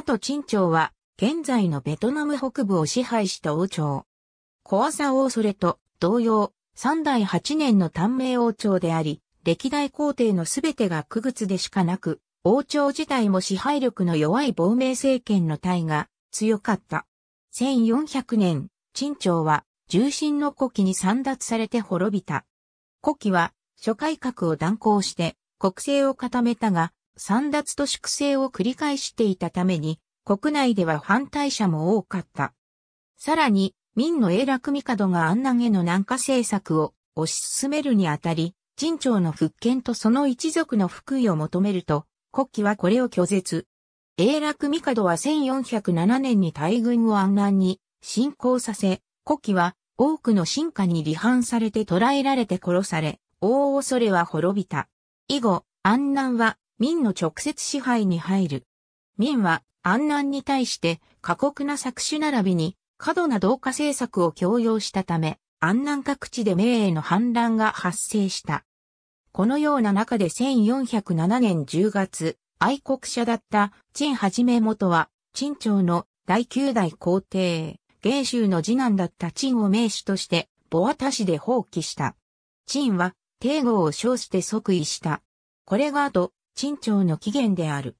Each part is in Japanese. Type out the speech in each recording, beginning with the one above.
あと陳朝は、現在のベトナム北部を支配した王朝。怖さを王それと同様、3代8年の短命王朝であり、歴代皇帝のすべてが区別でしかなく、王朝自体も支配力の弱い亡命政権の体が強かった。1400年、陳朝は重臣の古希に散奪されて滅びた。古希は諸改革を断行して国政を固めたが、散脱と粛清を繰り返していたために、国内では反対者も多かった。さらに、明の英楽帝が安南への南下政策を推し進めるにあたり、陳朝の復権とその一族の福位を求めると、国旗はこれを拒絶。英楽帝は1407年に大軍を安南に侵攻させ、古希は多くの進化に離反されて捕らえられて殺され、大恐れは滅びた。以後、安南は民の直接支配に入る。民は安南に対して過酷な作取並びに過度な同化政策を強要したため、安南各地で明への反乱が発生した。このような中で1407年10月、愛国者だった陳はじめ元は、陳朝の第9代皇帝、芸州の次男だった陳を名手として、ボアタ市で放棄した。陳は、帝号を称して即位した。これが後、陳朝の起源である。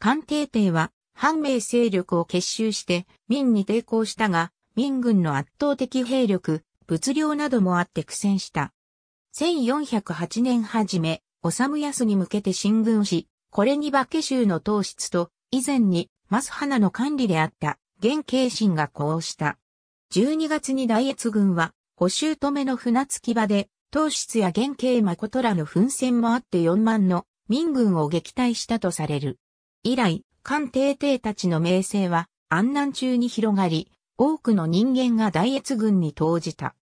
官邸帝は、反明勢力を結集して、民に抵抗したが、民軍の圧倒的兵力、物量などもあって苦戦した。1408年初め、や康に向けて進軍し、これに化け州の統室と、以前に、マスハナの管理であった、現慶心がこうした。12月に大越軍は、補修止めの船着き場で、統室や現慶誠らの奮戦もあって4万の民軍を撃退したとされる。以来、官帝帝たちの名声は安南中に広がり、多くの人間が大越軍に投じた。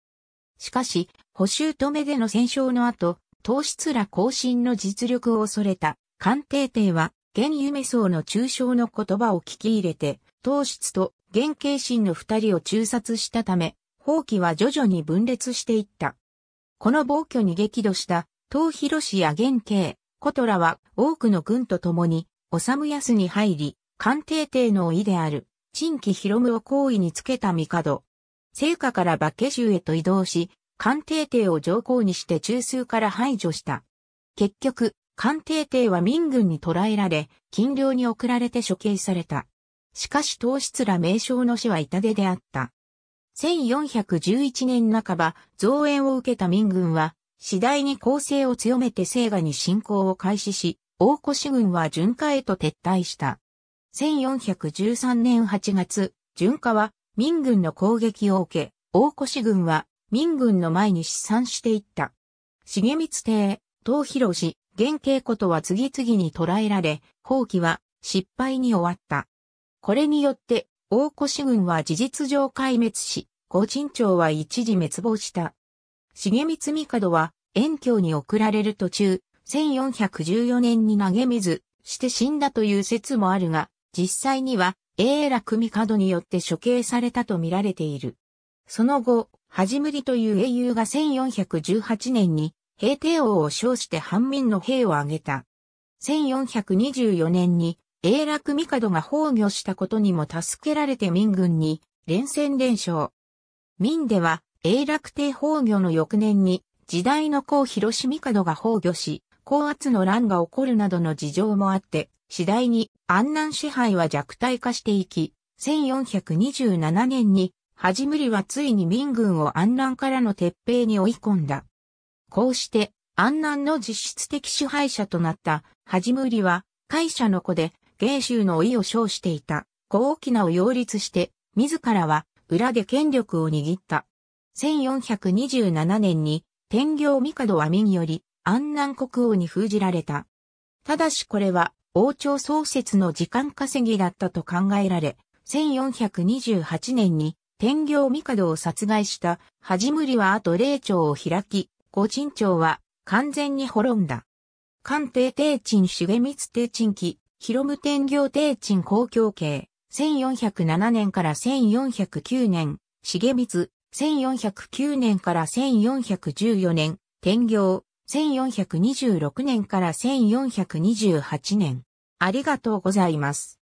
しかし、補修止めでの戦勝の後、糖質ら更新の実力を恐れた、官帝帝は、現夢僧の中傷の言葉を聞き入れて、糖質と現慶心の二人を中殺したため、放棄は徐々に分裂していった。この暴挙に激怒した、東広氏や現慶、コトラは多くの軍と共に、おさむやすに入り、官邸帝のいである、陳紀広務を行為につけた帝。聖火から馬化州へと移動し、官邸帝を上皇にして中枢から排除した。結局、官邸帝は民軍に捕らえられ、禁領に送られて処刑された。しかし当室ら名称の死は痛手であった。1411年半ば、増援を受けた民軍は、次第に攻勢を強めて聖画に侵攻を開始し、大越軍は巡火へと撤退した。1413年8月、巡火は民軍の攻撃を受け、大越軍は民軍の前に失散していった。重光帝、東広氏、玄慶ことは次々に捕らえられ、放棄は失敗に終わった。これによって、大越軍は事実上壊滅し、五鎮長は一時滅亡した。重光帝は、遠京に送られる途中、1414年に投げ水して死んだという説もあるが、実際には、永楽帝によって処刑されたと見られている。その後、はじむりという英雄が1418年に、平帝王を称して反民の兵を挙げた。1424年に、永楽帝が崩御したことにも助けられて民軍に、連戦連勝。民では、永楽帝崩御の翌年に、時代の皇広島帝が崩御し、高圧の乱が起こるなどの事情もあって、次第に安南支配は弱体化していき、1427年に、はじむりはついに民軍を安南からの撤兵に追い込んだ。こうして、安南の実質的支配者となった、はじむりは、会社の子で、芸州の意を称していた、高沖縄を擁立して、自らは、裏で権力を握った。1427年に天行帝は弥により安南国王に封じられた。ただしこれは王朝創設の時間稼ぎだったと考えられ、1428年に天行帝を殺害したはじむりは後霊長を開き、五鎮長は完全に滅んだ。官邸帝鎮重光帝鎮記、広武天行帝鎮公共系、1407年から1409年、重光、1409年から1414年、天行、1426年から1428年。ありがとうございます。